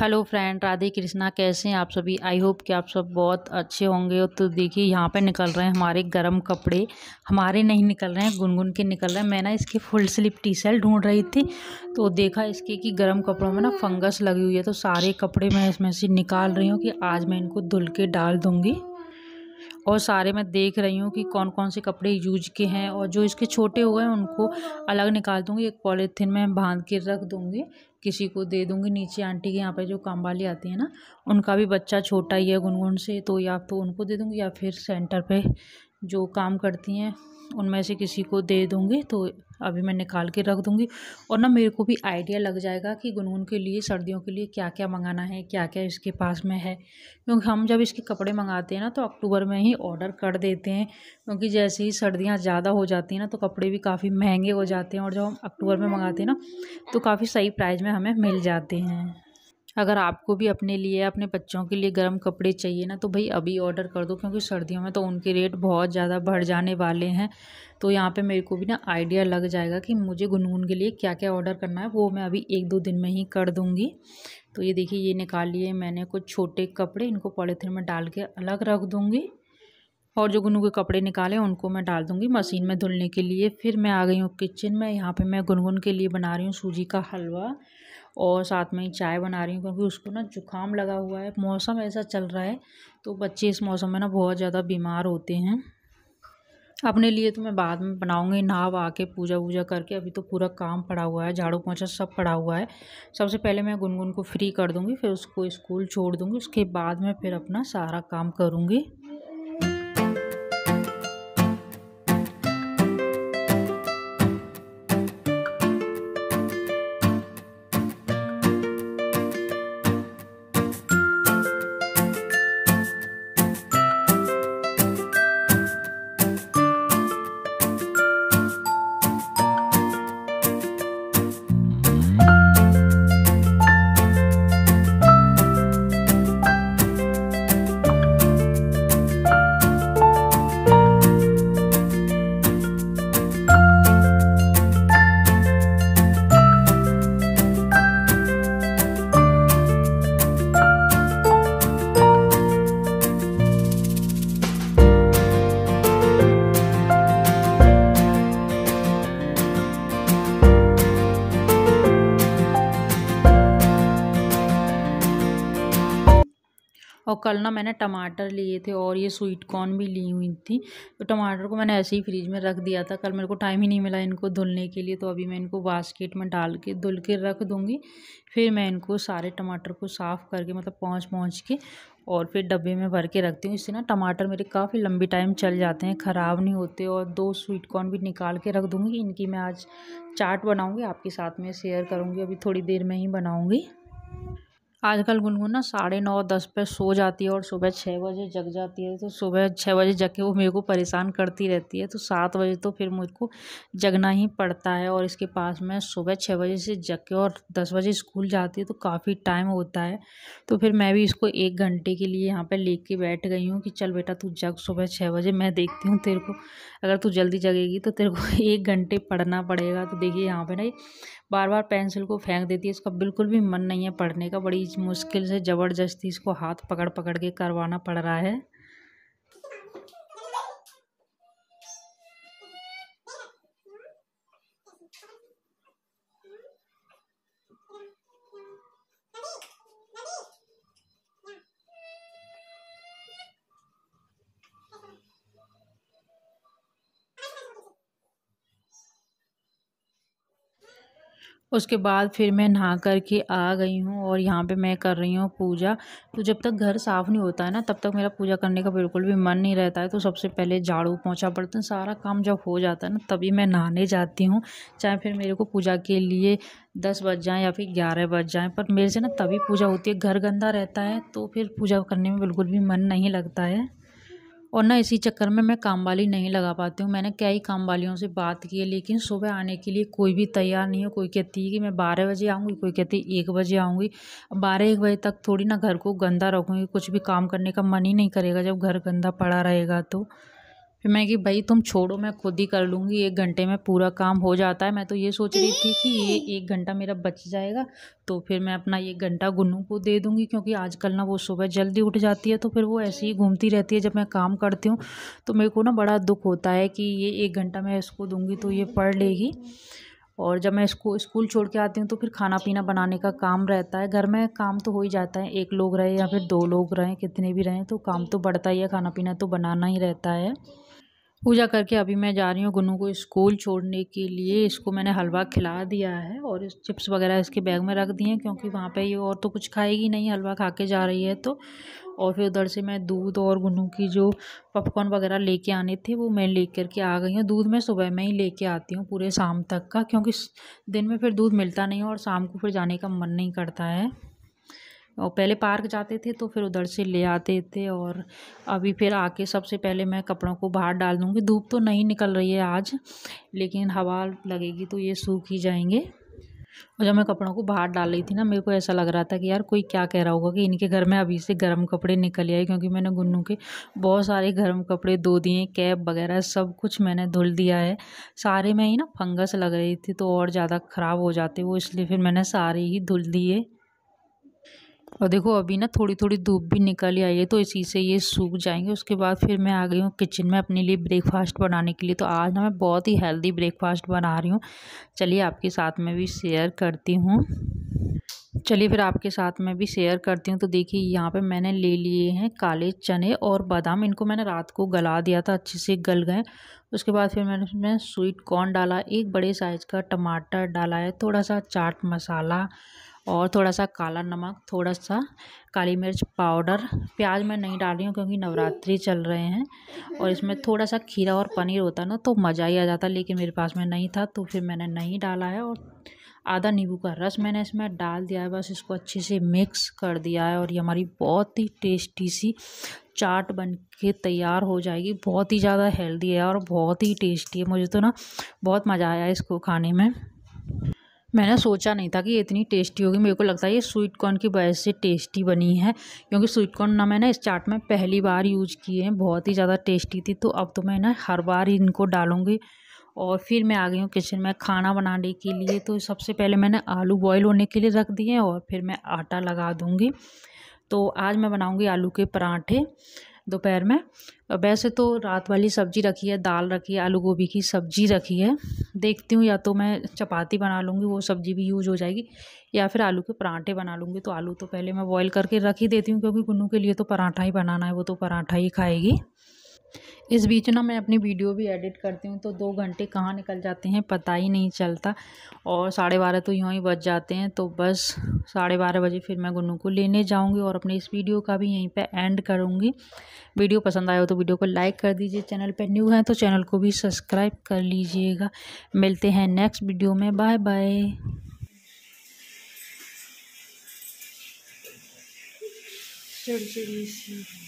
hello friend Radhe Krishna कैसे हैं आप सभी आई होप कि आप सब बहुत अच्छे होंगे तो देखिए यहाँ पे निकल रहे हैं हमारे गर्म कपड़े हमारे नहीं निकल रहे हैं गुनगुन के निकल रहे हैं मैं ना इसके फुल स्लिप टी शर्ट ढूंढ रही थी तो देखा इसके कि गर्म कपड़ों में ना फंगस लगी हुई है तो सारे कपड़े मैं इसमें से निकाल रही हूँ कि आज मैं इनको धुल के डाल दूँगी और सारे मैं देख रही हूँ कि कौन कौन से कपड़े यूज के हैं और जो इसके छोटे हुए हैं उनको अलग निकाल दूँगी एक पॉलीथीन में बांध के रख दूँगी किसी को दे दूँगी नीचे आंटी के यहाँ पे जो काम वाली आती है ना उनका भी बच्चा छोटा ही है गुनगुन से तो या तो उनको दे दूँगी या फिर सेंटर पे जो काम करती हैं उनमें से किसी को दे दूँगी तो अभी मैं निकाल के रख दूँगी और ना मेरे को भी आइडिया लग जाएगा कि गुनगुन के लिए सर्दियों के लिए क्या क्या मंगाना है क्या क्या इसके पास में है क्योंकि हम जब इसके कपड़े मंगाते हैं ना तो अक्टूबर में ही ऑर्डर कर देते हैं क्योंकि जैसे ही सर्दियाँ ज़्यादा हो जाती हैं ना तो कपड़े भी काफ़ी महंगे हो जाते हैं और जब हम अक्टूबर में मंगाते हैं ना तो काफ़ी सही प्राइज़ में हमें मिल जाते हैं अगर आपको भी अपने लिए अपने बच्चों के लिए गर्म कपड़े चाहिए ना तो भाई अभी ऑर्डर कर दो क्योंकि सर्दियों में तो उनके रेट बहुत ज़्यादा बढ़ जाने वाले हैं तो यहाँ पे मेरे को भी ना आइडिया लग जाएगा कि मुझे गुनगुन के लिए क्या क्या ऑर्डर करना है वो मैं अभी एक दो दिन में ही कर दूँगी तो ये देखिए ये निकाल लिए मैंने कुछ छोटे कपड़े इनको पॉलीथीन में डाल के अलग रख दूँगी और जो गुनगुन के कपड़े निकाले उनको मैं डाल दूँगी मशीन में धुलने के लिए फिर मैं आ गई हूँ किचन में यहाँ पर मैं गुनगुन के लिए बना रही हूँ सूजी का हलवा और साथ में ही चाय बना रही हूँ क्योंकि उसको ना जुकाम लगा हुआ है मौसम ऐसा चल रहा है तो बच्चे इस मौसम में ना बहुत ज़्यादा बीमार होते हैं अपने लिए तो मैं बाद में बनाऊंगी नहा वहा के पूजा वूजा करके अभी तो पूरा काम पड़ा हुआ है झाड़ू पोछा सब पड़ा हुआ है सबसे पहले मैं गुनगुन को फ्री कर दूंगी फिर उसको स्कूल छोड़ दूंगी उसके बाद में फिर अपना सारा काम करूंगी और कल ना मैंने टमाटर लिए थे और ये स्वीट कॉर्न भी ली हुई थी तो टमाटर को मैंने ऐसे ही फ्रिज में रख दिया था कल मेरे को टाइम ही नहीं मिला इनको धुलने के लिए तो अभी मैं इनको बास्केट में डाल के धुल के रख दूँगी फिर मैं इनको सारे टमाटर को साफ़ करके मतलब पहुँच पहुँच के और फिर डब्बे में भर के रखती हूँ इससे ना टमाटर मेरे काफ़ी लंबी टाइम चल जाते हैं ख़राब नहीं होते और दो स्वीट कॉर्न भी निकाल के रख दूँगी इनकी मैं आज चाट बनाऊँगी आपके साथ में शेयर करूँगी अभी थोड़ी देर में ही बनाऊँगी आजकल गुनगुन साढ़े नौ दस पे सो जाती है और सुबह छः बजे जग जाती है तो सुबह छः बजे जग के वो मेरे को परेशान करती रहती है तो सात बजे तो फिर मुझको जगना ही पड़ता है और इसके पास मैं सुबह छः बजे से जग के और दस बजे स्कूल जाती है तो काफ़ी टाइम होता है तो फिर मैं भी इसको एक घंटे के लिए यहाँ पर ले कर बैठ गई हूँ कि चल बेटा तू जग सुबह छः बजे मैं देखती हूँ तेरे को अगर तू जल्दी जगेगी तो तेरे को एक घंटे पढ़ना पड़ेगा तो देखिए यहाँ पर ना बार बार पेंसिल को फेंक देती है इसका बिल्कुल भी मन नहीं है पढ़ने का बड़ी मुश्किल से ज़बरदस्ती इसको हाथ पकड़ पकड़ के करवाना पड़ रहा है उसके बाद फिर मैं नहा कर के आ गई हूँ और यहाँ पे मैं कर रही हूँ पूजा तो जब तक घर साफ़ नहीं होता है ना तब तक मेरा पूजा करने का बिल्कुल भी मन नहीं रहता है तो सबसे पहले झाड़ू पहुँचा पड़ता है सारा काम जब हो जाता है ना तभी मैं नहाने जाती हूँ चाहे फिर मेरे को पूजा के लिए दस बज जाएँ या फिर ग्यारह बज जाएँ पर मेरे से ना तभी पूजा होती है घर गंदा रहता है तो फिर पूजा करने में बिल्कुल भी मन नहीं लगता है और ना इसी चक्कर में मैं काम वाली नहीं लगा पाती हूँ मैंने कई काम वालियों से बात की है लेकिन सुबह आने के लिए कोई भी तैयार नहीं है कोई कहती है कि मैं बारह बजे आऊँगी कोई कहती है एक बजे आऊँगी बारह एक बजे तक थोड़ी ना घर को गंदा रखूँगी कुछ भी काम करने का मन ही नहीं करेगा जब घर गंदा पड़ा रहेगा तो फिर मैं कि भाई तुम छोड़ो मैं खुद ही कर लूँगी एक घंटे में पूरा काम हो जाता है मैं तो ये सोच रही थी कि ये एक घंटा मेरा बच जाएगा तो फिर मैं अपना ये घंटा गुन्नू को दे दूँगी क्योंकि आजकल ना वो सुबह जल्दी उठ जाती है तो फिर वो ऐसे ही घूमती रहती है जब मैं काम करती हूँ तो मेरे को ना बड़ा दुख होता है कि ये एक घंटा मैं इसको दूँगी तो ये पढ़ लेगी और जब मैं इसको स्कूल छोड़ के आती हूँ तो फिर खाना पीना बनाने का काम रहता है घर में काम तो हो ही जाता है एक लोग रहे या फिर दो लोग रहें कितने भी रहें तो काम तो बढ़ता ही है खाना पीना तो बनाना ही रहता है पूजा करके अभी मैं जा रही हूँ गुनू को स्कूल छोड़ने के लिए इसको मैंने हलवा खिला दिया है और इस चिप्स वगैरह इसके बैग में रख दिए हैं क्योंकि वहाँ पे ये और तो कुछ खाएगी नहीं हलवा खा के जा रही है तो और फिर उधर से मैं दूध और गुनू की जो पॉपकॉर्न वगैरह लेके आने थे वो मैं ले कर के आ गई हूँ दूध मैं सुबह में ही लेके आती हूँ पूरे शाम तक का क्योंकि दिन में फिर दूध मिलता नहीं है और शाम को फिर जाने का मन नहीं करता है और पहले पार्क जाते थे तो फिर उधर से ले आते थे और अभी फिर आके सबसे पहले मैं कपड़ों को बाहर डाल दूँगी धूप तो नहीं निकल रही है आज लेकिन हवा लगेगी तो ये सूख ही जाएंगे और जब मैं कपड़ों को बाहर डाल रही थी ना मेरे को ऐसा लग रहा था कि यार कोई क्या कह रहा होगा कि इनके घर में अभी से गर्म कपड़े निकल आए क्योंकि मैंने गुन्नू के बहुत सारे गर्म कपड़े धो दिए कैप वगैरह सब कुछ मैंने धुल दिया है सारे में ही ना फंगस लग रही थी तो और ज़्यादा ख़राब हो जाते वो इसलिए फिर मैंने सारे ही धुल दिए और देखो अभी ना थोड़ी थोड़ी धूप भी निकल आई है तो इसी से ये सूख जाएंगे उसके बाद फिर मैं आ गई हूँ किचन में अपने लिए ब्रेकफास्ट बनाने के लिए तो आज ना मैं बहुत ही हेल्दी ब्रेकफास्ट बना रही हूँ चलिए आपके साथ में भी शेयर करती हूँ चलिए फिर आपके साथ में भी शेयर करती हूँ तो देखिए यहाँ पे मैंने ले लिए हैं काले चने और बादाम इनको मैंने रात को गला दिया था अच्छे से गल गए उसके बाद फिर मैंने उसमें स्वीट कॉर्न डाला एक बड़े साइज़ का टमाटर डाला है थोड़ा सा चाट मसाला और थोड़ा सा काला नमक थोड़ा सा काली मिर्च पाउडर प्याज मैं नहीं डाल रही हूँ क्योंकि नवरात्रि चल रहे हैं और इसमें थोड़ा सा खीरा और पनीर होता ना तो मज़ा ही आ जाता लेकिन मेरे पास में नहीं था तो फिर मैंने नहीं डाला है और आधा नींबू का रस मैंने इसमें डाल दिया है बस इसको अच्छे से मिक्स कर दिया है और ये हमारी बहुत ही टेस्टी सी चाट बन के तैयार हो जाएगी बहुत ही ज़्यादा हेल्दी है और बहुत ही टेस्टी है मुझे तो ना बहुत मज़ा आया इसको खाने में मैंने सोचा नहीं था कि ये इतनी टेस्टी होगी मेरे को लगता है ये स्वीट कॉर्न की वजह से टेस्टी बनी है क्योंकि स्वीट कॉर्न ना मैंने इस चाट में पहली बार यूज किए हैं बहुत ही ज़्यादा टेस्टी थी तो अब तो मैं ना हर बार इनको डालूँगी और फिर मैं आ गई हूँ किचन में खाना बनाने के लिए तो सबसे पहले मैंने आलू बॉयल होने के लिए रख दिए और फिर मैं आटा लगा दूँगी तो आज मैं बनाऊँगी आलू के पराठे दोपहर में वैसे तो रात वाली सब्ज़ी रखी है दाल रखी है आलू गोभी की सब्ज़ी रखी है देखती हूँ या तो मैं चपाती बना लूँगी वो सब्ज़ी भी यूज़ हो जाएगी या फिर आलू के पराठे बना लूँगी तो आलू तो पहले मैं बॉईल करके रख ही देती हूँ क्योंकि गुन्नू के लिए तो पराठा ही बनाना है वो तो पराठा ही खाएगी इस बीच ना मैं अपनी वीडियो भी एडिट करती हूँ तो दो घंटे कहाँ निकल जाते हैं पता ही नहीं चलता और साढ़े बारह तो यूँ ही बज जाते हैं तो बस साढ़े बारह बजे फिर मैं गुन्नू को लेने जाऊँगी और अपने इस वीडियो का भी यहीं पे एंड करूँगी वीडियो पसंद आया हो तो वीडियो को लाइक कर दीजिए चैनल पर न्यू हैं तो चैनल को भी सब्सक्राइब कर लीजिएगा मिलते हैं नेक्स्ट वीडियो में बाय बाय